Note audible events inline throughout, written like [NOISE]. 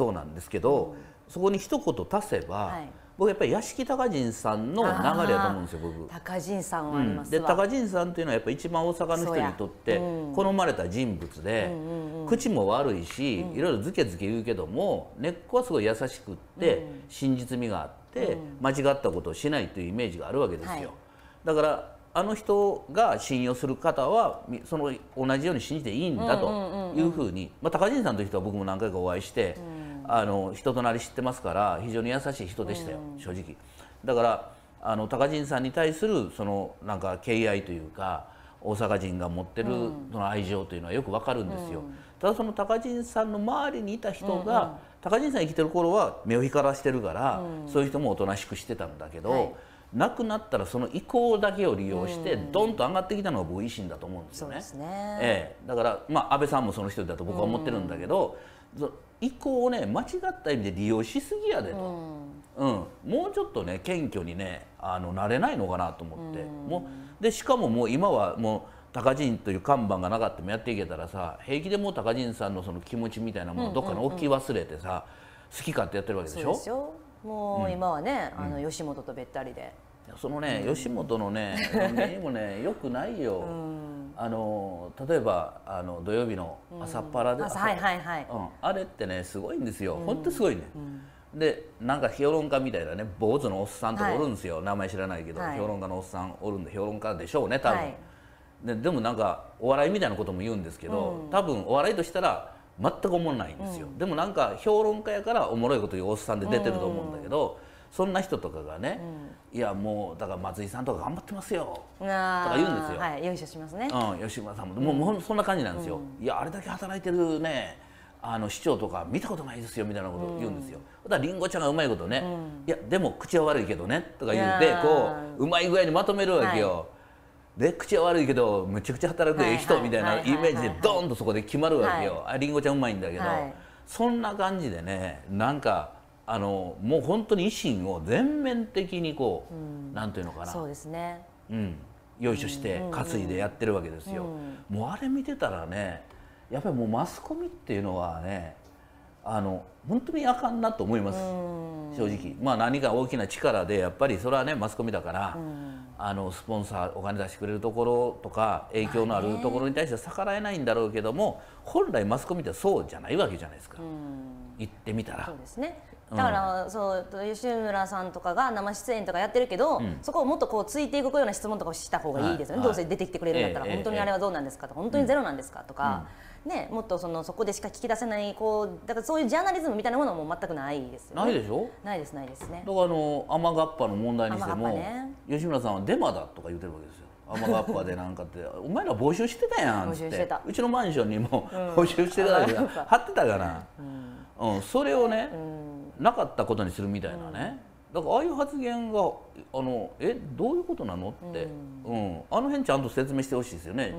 そうなんですけど、そこに一言足せば、はい、僕やっぱり屋敷隆人さんの流れだと思うんですよ僕隆人さんはありますわ、うん、で隆人さんというのはやっぱ一番大阪の人にとって好まれた人物で、うん口も悪いし、うん、いろいろずけずけ言うけども根っこはすごい優しくって、うん、真実味があって、間違ったことをしないというイメージがあるわけですよ、はい、だからあの人が信用する方はその同じように信じていいんだというふうに、うんうんうん高人さんという人は僕も何回かお会いして、うんあの人となり知ってますから非常に優しい人でしたよ、正直だからあの高人さんに対するそのなんか敬愛というか大阪人が持ってるその愛情というのはよくわかるんですよ、ただその高人さんの周りにいた人が、高人さん生きてる頃は目を光らしてるから、そういう人もおとなしくしてたんだけど、はい亡くなったらその意向だけを利用してどんと上がってきたのが僕維新だと思うんですよね。ねええ、だから、まあ、安倍さんもその人だと僕は思ってるんだけど、移行をね間違った意味で利用しすぎやでと、うん、うん、もうちょっとね謙虚にねあのなれないのかなと思って、うん、もうでしかももう今はもう高陣という看板がなかったもやっていけたらさ平気でもう高陣さんのその気持ちみたいなものどっかに置き忘れてさ、好き勝手やってるわけでしょ。うもう今はね、あの吉本とべったりでそのね、うん、吉本のね論にもねよ [LAUGHS] くないよ、うん、あの例えばあの土曜日の朝っぱらで、うん、はいはいはい、うん、あれってねすごいんですよ、うん、ほんとすごいね、でなんか評論家みたいなね坊主のおっさんとかおるんですよ、はい、名前知らないけど、はい、評論家のおっさんおるんで評論家でしょうね多分、はい、ででもなんかお笑いみたいなことも言うんですけど、多分お笑いとしたら全くおもんないんですよ、でもなんか評論家やからおもろいこと言うおっさんで出てると思うんだけど、そんな人とかがね、いやもうだから松井さんとか頑張ってますよとか言うんですよ。はい、よいしょしますね。うん、吉村さんも、もうそんな感じなんですよ。いやあれだけ働いてるねあの市長とか見たことないですよみたいなことを言うんですよ。うん、だりんごちゃんがうまいことね、うん、いやでも口は悪いけどねとか言ってこううまい具合にまとめるわけよ。はい、で口は悪いけどむちゃくちゃ働くええ人みたいなイメージでドーンとそこで決まるわけよ。はい、ありんごちゃんうまいんだけど、はい、そんな感じでねなんか。あのもう本当に維新を全面的にこう、うん、なんていうのかなそうですね、うん、よいしょして担いでやってるわけですよ。うん、もうあれ見てたらねやっぱりもうマスコミっていうのはねあの本当にあかんなと思います、正直、まあ、何か大きな力でやっぱりそれはねマスコミだから、あのスポンサーお金出してくれるところとか影響のあるところに対して逆らえないんだろうけども、本来マスコミってそうじゃないわけじゃないですか、言ってみたら。そうですねだから、うん、そう吉村さんとかが生出演とかやってるけど、うん、そこをもっとこうついていくような質問とかをした方がいいですよね、はい、どうせ出てきてくれるんだったら、はい、本当にあれはどうなんですかとか、本当にゼロなんですかとか、うん、ね、もっとそのそこでしか聞き出せないこうだからそういうジャーナリズムみたいなものも全くないですよね。ないでしょないですないですね。だからあの雨がっぱの問題にしても、ね、吉村さんはデマだとか言ってるわけですよ。天ガッパでなんかって「[LAUGHS] お前ら募集してたやん」っってうちのマンションにも [LAUGHS] 募集してたから、ん、貼ってたから、うん、うん、それをね、うんなかったことにするみたいなね、うん、だからああいう発言があのえどういうことなのって、うん、うん、あの辺ちゃんと説明してほしいですよね、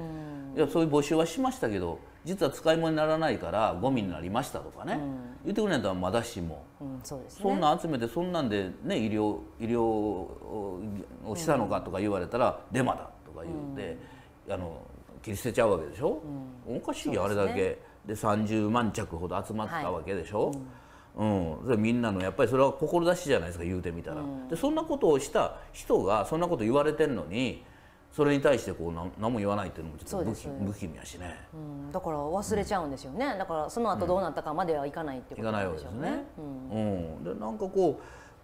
うん、いやそういう募集はしましたけど実は使い物にならないからゴミになりましたとかね、言ってくれないとまだしも、うんそうでね、そんな集めてそんなんで、ね、医療医療をしたのかとか言われたら、デマだとか言うて、あの切り捨てちゃうわけでしょ、うん、おかしいよ、ね、あれだけで30万着ほど集まったわけでしょ。はいうん、それみんなのやっぱりそれは志じゃないですか言うてみたら、うん、でそんなことをした人がそんなこと言われてるのにそれに対してこう何何も言わないっていうのもちょっと不,、不気味やしね、うん、だから忘れちゃうんですよね、だからその後どうなったかまではいかないってことなんでしょうね。ねうん、でなんかこ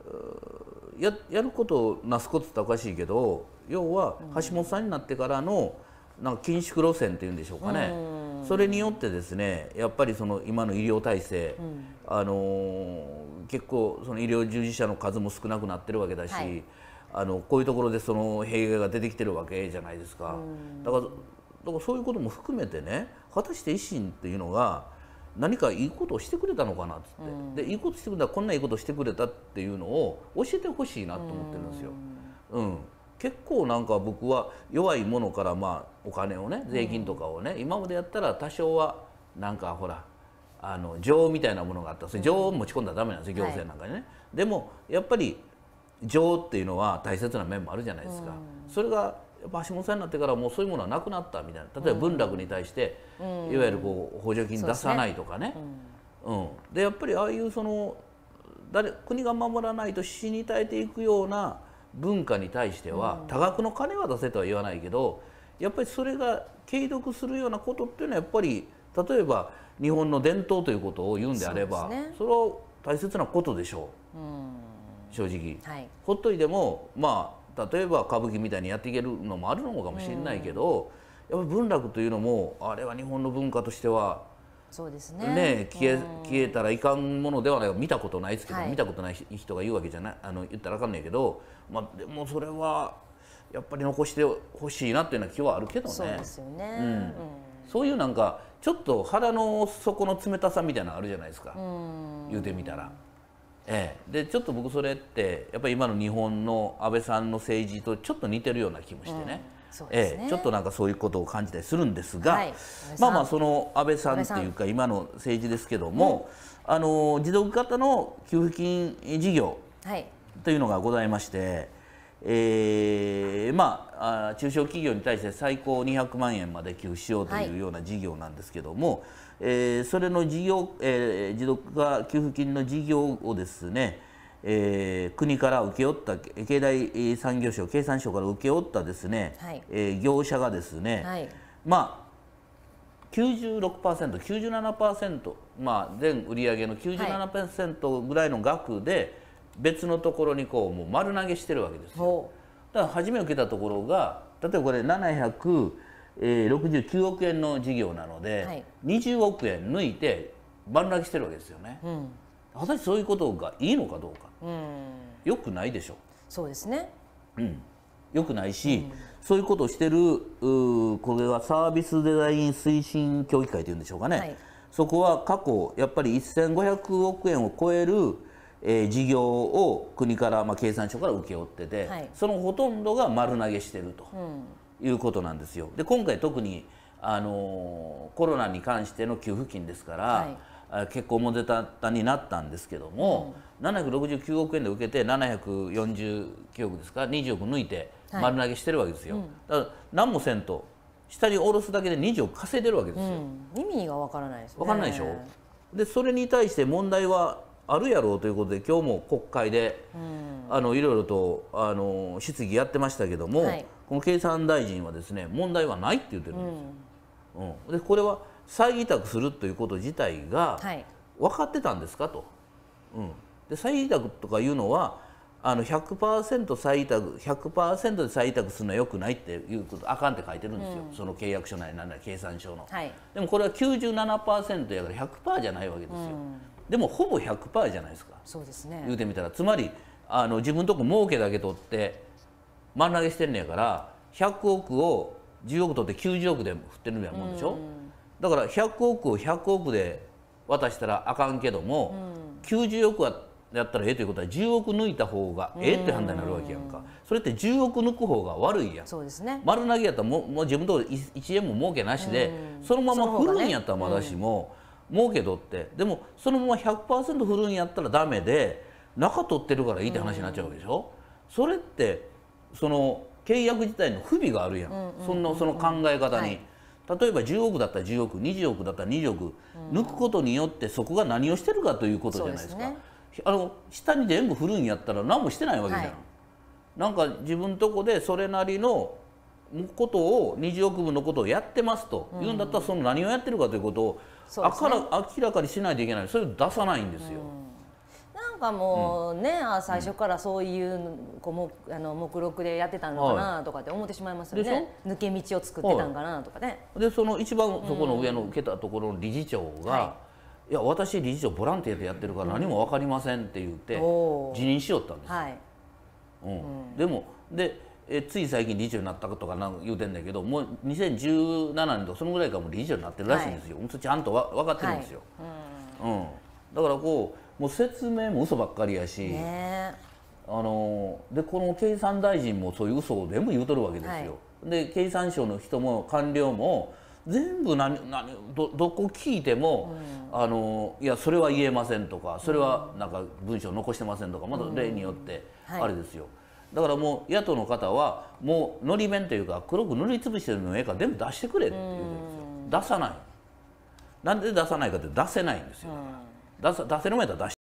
うややることなすことっておかしいけど要は橋本さんになってからのなんか緊縮路線っていうんでしょうかね。それによってですねやっぱりその今の医療体制、うん、あの結構その医療従事者の数も少なくなってるわけだし、はい、あのこういうところでその弊害が出てきてるわけじゃないですか。だからだからそういうことも含めてね果たして維新っていうのが何かいいことをしてくれたのかなっつって、うん、でいいことしてくれたこんないいことしてくれたっていうのを教えてほしいなと思ってるんですよ。うん、結構なんか僕は弱いものからまあお金をね税金とかをね、うん、今までやったら多少はなんかほらあの情みたいなものがあったそれ情を持ち込んだらダメなんですよ、行政なんかにね、はい、でもやっぱり情っていうのは大切な面もあるじゃないですか、うん、それがやっぱ橋本さんになってからもうそういうものはなくなったみたいな例えば文楽に対して、いわゆるこう補助金出さないとかね、うねうんでやっぱりああいうその誰国が守らないと死に絶えていくような文化に対しては多額の金は出せとは言わないけどやっぱりそれが継続するようなことっていうのはやっぱり例えば日本の伝統ということを言うんであればそ,、ね、それは大切なことでしょう、う正直、はい、ほっといてもまあ例えば歌舞伎みたいにやっていけるのもあるのかもしれないけど、やっぱり文楽というのもあれは日本の文化としてはそうですね、ね、消え消えたらいかんものではない見たことないですけど、はい、見たことない人が言うわけじゃないあの言ったらあかんねんけど、まあ、でもそれはやっぱり残してほしいなっていうような気はあるけどね。そうん、そういうなんかちょっと腹の底の冷たさみたいなのあるじゃないですか、うん、言うてみたら。ええ、でちょっと僕それってやっぱり今の日本の安倍さんの政治とちょっと似てるような気もしてね。うんね、ええ、ちょっとなんかそういうことを感じたりするんですが、はい、まあまあその安倍さんっていうか今の政治ですけども、うん、あの持続型の給付金事業というのがございまして、はい、えー、まあ中小企業に対して最高200万円まで給付しようというような事業なんですけども、はい、えー、それの事業、えー、持続化給付金の事業をですねえー、国から請け負った経済産業省経産省から請け負ったですね、はい、えー、業者がですね、はい、まあ 96%97%、まあ、全売上の97%ぐらいの額で別のところにこうもう丸投げしてるわけですよ。だから初め受けたところが例えばこれ769億円の事業なので、はい、20億円抜いて丸投げしてるわけですよね。うん果たしてそういうことがいいのかどうか、うん、よくないでしょそうですね、うん、よくないし、うん、そういうことをしてるうこれはサービスデザイン推進協議会というんでしょうかね、はい、そこは過去やっぱり1500億円を超えるえー、事業を国から、まあ、経産省から請け負ってて、はい、そのほとんどが丸投げしてると、うん、いうことなんですよ。で今回特にあのコロナに関しての給付金ですから、はい結構も出たたになったんですけども、うん、769億円で受けて749億ですか20億抜いて丸投げしてるわけですよ、はいうん、だから何もせんと下に下ろすだけで20億稼いでるわけですよ、うん、意味がわからないですねわからないでしょでそれに対して問題はあるやろうということで今日も国会で、うん、あのいろいろとあの質疑やってましたけども、はい、この経産大臣はですね問題はないって言ってるんですよ、うん、でこれは再委託するということ自体が分かってたんですかと、うん、で再委託とかいうのはあの100%再委託100%で再委託するのはよくないっていうことあかんって書いてるんですよ、うん、その契約書内なんだ計算書の、はい、でもこれは97%やから100%じゃないわけですよ、うん、でもほぼ100%じゃないですかそうですね言うてみたらつまりあの自分のとこ儲けだけ取って真ん投げしてんねやから100億を10億取って90億で振ってるようなもんでしょ、うんだから100億を100億で渡したらあかんけども、うん、90億はやったらええということは10億抜いた方がええって判断になるわけやんかそれって10億抜く方が悪いやんそうです、ね、丸投げやったらももう自分のところ1円も儲けなしでそのまま振るんやったらまだしも、ね、儲け取ってでもそのまま100%振るんやったらダメで中取ってるからいいって話になっちゃうわけでしょ。それってその契約自体の不備があるやん,、そんなその考え方に。はい例えば10億だったら10億20億だったら20億、抜くことによってそこが何をしてるかということじゃないですか。すね、あの下に全部振るんやったら何もしてないわけじゃん。はい、なんか自分とこでそれなりのことを20億分のことをやってますというんだったらその何をやってるかということを、あから明らかにしないといけないそれを出さないんですよ。うんなんかもうね、うん、あ最初からそういうこもあの目録でやってたのかなとかって思ってしまいますよね、はい、抜け道を作ってたんかなとかね。でその一番そこの上の受けたところの理事長が、はいいや私理事長ボランティアでやってるから何も分かりませんって言って辞任しよったんです、はいうん、でもでえつい最近理事長になったとかなん言うてんだけどもう2017年とそのぐらいからも理事長になってるらしいんですよ、はい、ちゃんとわ分かってるんですよ、はい、うん、うんだからこうもう説明も嘘ばっかりやし、ね、あのでこの経産大臣もそういう嘘を全部言うとるわけですよ。はい、で経産省の人も官僚も全部何何どどこ聞いても、うん、あのいやそれは言えませんとかそれはなんか文章残してませんとかまだ例によってあれですよ、うんはい、だからもう野党の方はもうのり弁というか黒く塗りつぶしてるのええから全部出してくれって言うんですよ、出さないなんで出さないかって出せないんですよ、出せるもんやったら出し